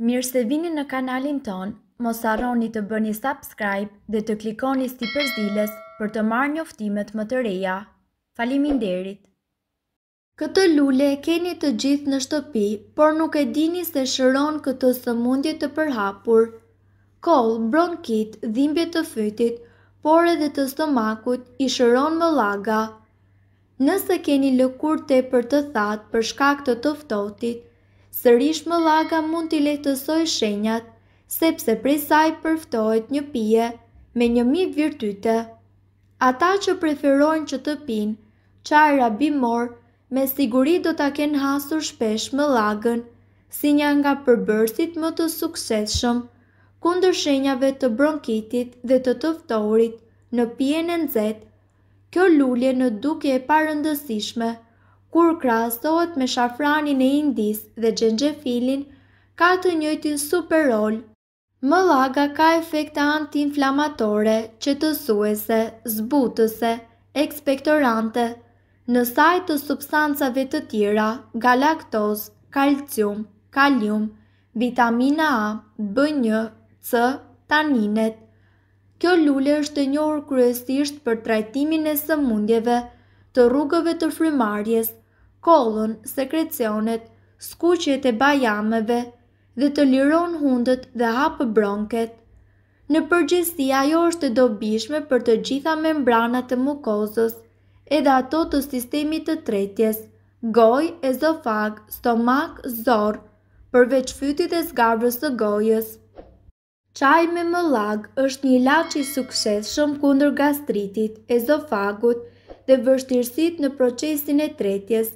Mirë se vini në kanalin ton, mos arroni të bëni subscribe dhe të klikoni sti përzdiles për të marrë një më të reja. Falimin derit! Këtë lule keni të gjithë në shtëpi, por nuk e dini se shëron këtë së mundje të përhapur. Kol, bronkit, dhimbje të fytit, por edhe të stomakut i shëron më laga. Nëse keni lëkur të për të thatë për shkak të tëftotit, Sërish më laga mund t'i lehtësoj shenjat, sepse prej saj përftohet një pije me një mi virtyte. Ata që preferojnë që të pinë, qajra bimor me sigurit do t'a kenë hasur shpesh më lagën, si një nga përbërësit më të sukseshëm, kundër shenjave të bronkitit dhe të tëftorit në pjenë nëzet, kjo lullje në duke e parëndësishme kur krahasohet me shafranin e indis dhe gjengjefilin, ka të njëjtin super rol. Mëllaga ka efekte antiinflamatore, qetësuese, zbutëse, ekspektorante, në saj të substancave të tjera, galaktoz, kalcium, kalium, vitamina A, B1, C, taninet. Kjo lule është e njohur kryesisht për trajtimin e sëmundjeve të rrugëve të frymarrjes, kolon, sekrecionet, skuqjet e bajameve dhe të liron hundët dhe hapë bronket. Në përgjithësi ajo është dobishme për të gjitha membranat të mukozës edhe ato të sistemit të tretjes, goj, ezofag, stomak, zor, përveç fytit e zgabrës të gojës. Qaj me më lag është një që i sukses shumë kundër gastritit, ezofagut dhe vështirësit në procesin e tretjes,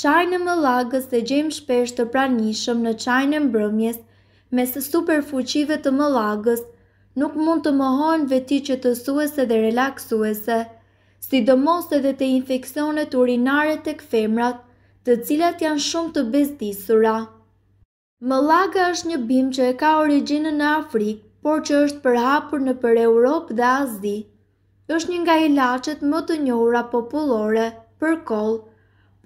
Qajnë e mëllagës dhe gjemë shpesh të pranishëm në qajnë e mbrëmjes, me së super fuqive të mëllagës, nuk mund të mëhojnë veti që të suese dhe relaksuese, sidomos edhe të infekcionet urinare të këfemrat, të cilat janë shumë të bezdisura. Mëllaga është një bim që e ka originë në Afrikë, por që është përhapur në për Europë dhe Azi. është një nga ilacet më të njohura populore, për kolë,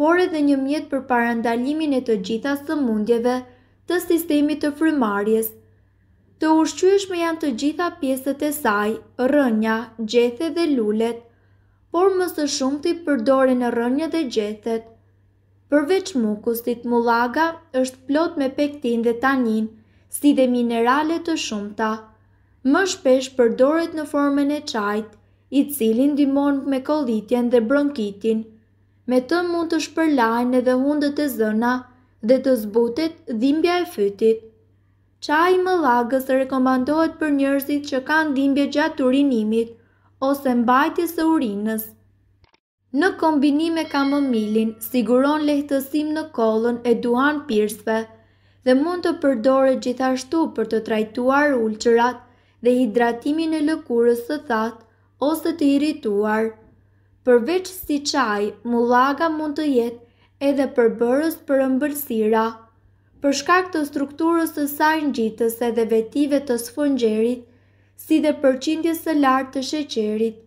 por edhe një mjet për parandalimin e të gjitha sëmundjeve të sistemi të frymarjes. Të ushqyëshme janë të gjitha pjesët e saj, rënja, gjethet dhe lullet, por më së shumë të i në rënja dhe gjethet. Përveç mukustit, mulaga është plot me pektin dhe tanin, si dhe minerale të shumta. Më shpesh përdoret në formën e qajt, i cilin dimon me kolitjen dhe bronkitin – me të mund të shpërlajnë edhe hundët e zëna dhe të zbutit dhimbja e fytit. Qaj më lagës rekomandohet për njërzit që kanë dhimbje gjatë urinimit ose mbajtjes e urinës. Në kombinim e kamomilin, siguron lehtësim në kolën e duan pirsve dhe mund të përdore gjithashtu për të trajtuar ulqërat dhe hidratimin e lëkurës të thatë ose të irituar përveç si qaj, mulaga mund të jetë edhe përbërës për ëmbërsira. Për shkak të strukturës të saj në gjitës edhe vetive të sfongjerit, si dhe përqindjes së lartë të sheqerit,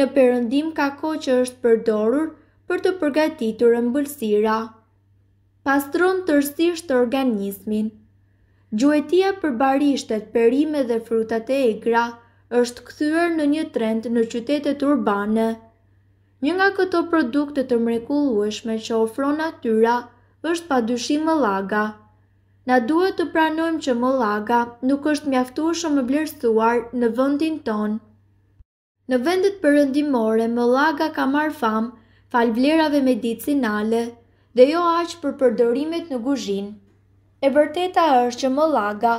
në përëndim ka ko që është përdorur për të përgatitur ëmbëlsira. Pastron tërsisht organismin Gjuetia për barishtet, perime dhe frutat e egra është këthyër në një trend në qytetet urbane – Një nga këto produkte të mrekullueshme që ofron natyra është pa dyshim më laga. Na duhet të pranojmë që më laga nuk është mjaftu shumë më blersuar në vëndin ton. Në vendet përëndimore, më laga ka marë famë falë vlerave medicinale dhe jo aqë për përdorimet në guzhin. E bërteta është që më laga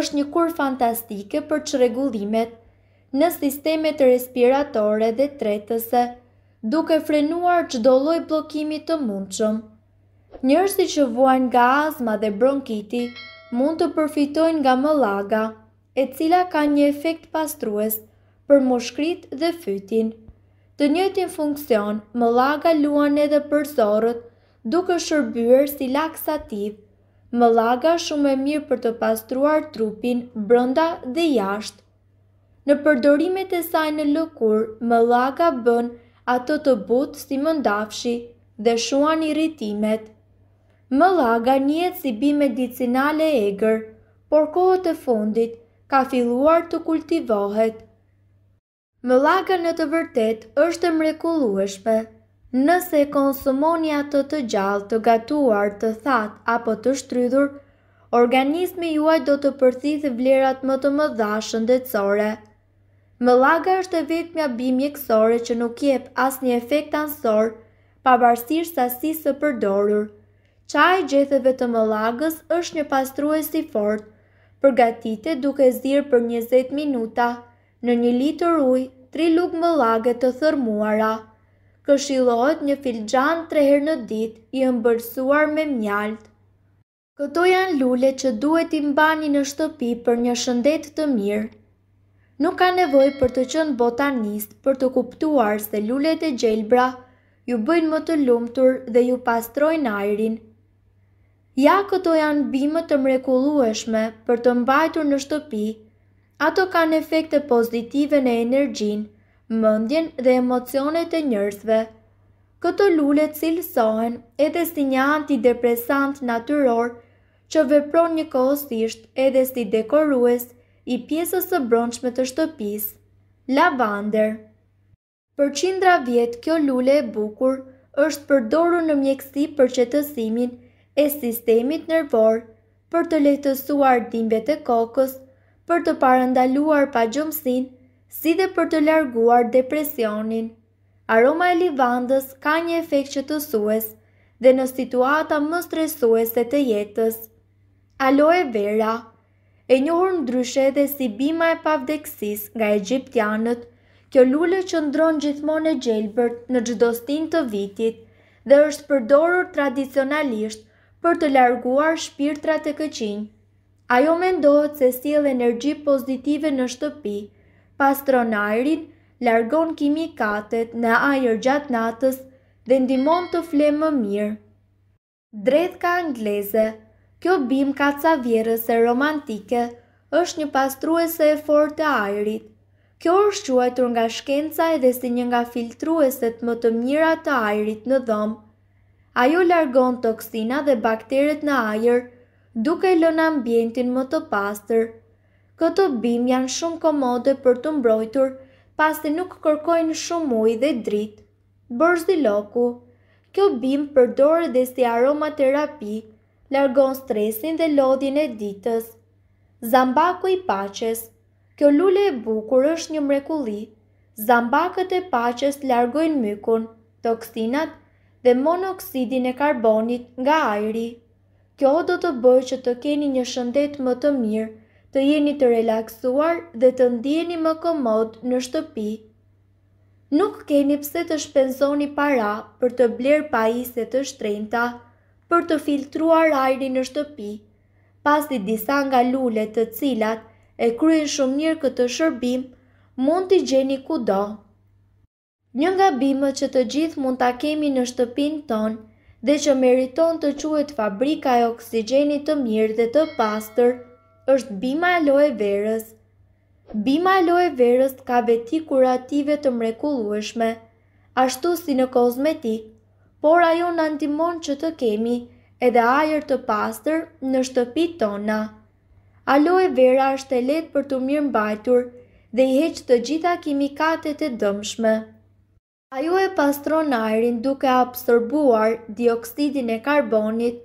është një kur fantastike për regullimet në sistemet respiratore dhe tretëse, duke frenuar çdo lloj bllokimi të mundshëm. Njerëzit që vuajnë nga astma dhe bronkiti mund të përfitojnë nga mëllaga, e cila ka një efekt pastrues për moshkrit dhe fytin. Të njëjtin funksion, mëllaga luan edhe për zorët, duke shërbyer si laksativ. Mëllaga shumë e mirë për të pastruar trupin brënda dhe jashtë. Në përdorimet e saj në lukur, mëllaga bën bënë ato të butë si mëndafshi dhe shuan i rritimet. Më laga njetë si bi medicinale e eger, por kohët e fundit ka filluar të kultivohet. Më laga në të vërtet është mrekulueshme. Nëse konsumoni ato të gjallë të gatuar, të thatë apo të shtrydhur, organismi juaj do të përsi dhe vlerat më të mëdha shëndetsore. Mëllaga është e vetë mja bimë mjekësore që nuk jep as një efekt ansor, pavarësirë sa si së përdorur. Qaj gjetheve të mëllagës është një pastrues si fort, përgatite duke zirë për 20 minuta, në një litër uj, 3 lugë mëllage të thërmuara. Këshilohet një filxan 3 herë në dit i ëmbërsuar me mjaltë. Këto janë lule që duhet i mbani në shtëpi për një shëndet të mirë, nuk ka nevoj për të qënë botanist për të kuptuar se lullet e gjelbra ju bëjnë më të lumtur dhe ju pastrojnë ajrin. Ja këto janë bimë të mrekulueshme për të mbajtur në shtëpi, ato kanë efekte pozitive në energjin, mëndjen dhe emocionet e njërzve. Këto lullet cilësohen edhe si një antidepresant naturor që vepron një kohësisht edhe si dekorues i pjesës së brëndshme të shtëpis, lavander. Për qindra vjet, kjo lule e bukur është përdoru në mjekësi për qëtësimin e sistemit nërvor, për të lehtësuar dimbe e kokës, për të parandaluar pa gjëmsin, si dhe për të larguar depresionin. Aroma e livandës ka një efekt që të sues dhe në situata më stresuese të jetës. Aloe vera e njohur ndryshe edhe si bima e pavdeksis nga egjiptianët, kjo lule që ndronë gjithmonë e gjelbërt në gjdo të vitit dhe është përdorur tradicionalisht për të larguar shpirtra të këqin. Ajo mendohet se sill energji pozitive në shtëpi, pastron ajrin, largon kimikatet në ajër gjatë natës dhe ndimon të flemë më mirë. Dretka angleze Kjo bim ka ca vjerës e romantike, është një pastruese e fort të ajrit. Kjo është quajtur nga shkenca edhe si një nga filtrueset më të mira të ajrit në dhomë. Ajo largon toksina dhe bakteret në ajër, duke lënë ambientin më të pastër. Këto bim janë shumë komode për të mbrojtur, pasi nuk kërkojnë shumë ujë dhe dritë. Bërzdi loku, kjo bim përdore dhe si aromaterapi, largon stresin dhe lodhjen e ditës. Zambaku i paqes. Kjo lule e bukur është një mrekulli. Zambakët e paqes largojnë mykun, toksinat dhe monoksidin e karbonit nga ajri. Kjo do të bëjë që të keni një shëndet më të mirë, të jeni të relaksuar dhe të ndjeni më komod në shtëpi. Nuk keni pse të shpenzoni para për të bler pajiset të shtrejnëta, për të filtruar ajrin në shtëpi. Pas të disa nga lule të cilat e kryen shumë mirë këtë shërbim, mund t'i gjeni kudo. Një nga bimë që të gjithë mund t'a kemi në shtëpin ton dhe që meriton të quet fabrika e oksigenit të mirë dhe të pastër, është bima aloe verës. Bima aloe verës ka veti kurative të mrekulueshme, ashtu si në kozmetik, por ajo në antimon që të kemi edhe ajer të pastër në shtëpi tona. Aloe vera është e letë për të mirë mbajtur dhe i heqë të gjitha kimikatet e dëmshme. Ajo e pastron ajerin duke absorbuar dioksidin e karbonit,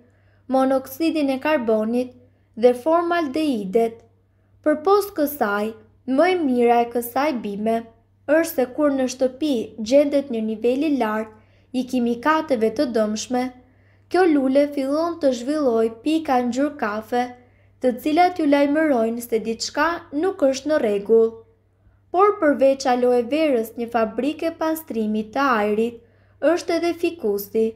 monoksidin e karbonit dhe formaldeidet. Për post kësaj, më e mira e kësaj bime është se kur në shtëpi gjendet një nivelli i lartë i kimikateve të dëmshme, kjo lule fillon të zhvilloj pika në gjur kafe, të cilat ju lajmërojnë se diçka nuk është në regull. Por përveç aloe verës një fabrike pastrimit të ajrit, është edhe fikusti.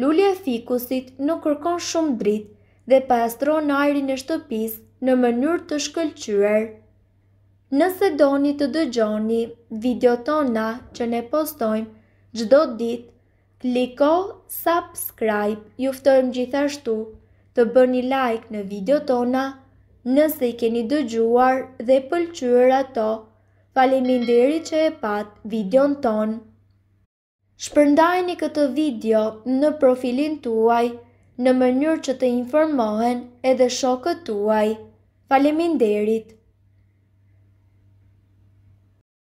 Lulli e fikusit nuk kërkon shumë dritë dhe pastron ajrin e shtëpis në mënyrë të shkëllqyër. Nëse doni të dëgjoni video tona që ne postojmë gjdo ditë kliko subscribe, juftojmë gjithashtu të bëni like në video tona nëse i keni dëgjuar dhe pëlqyër ato. Faleminderit që e pat videon ton. Shpërndajni këtë video në profilin tuaj në mënyrë që të informohen edhe shokët tuaj. Faleminderit.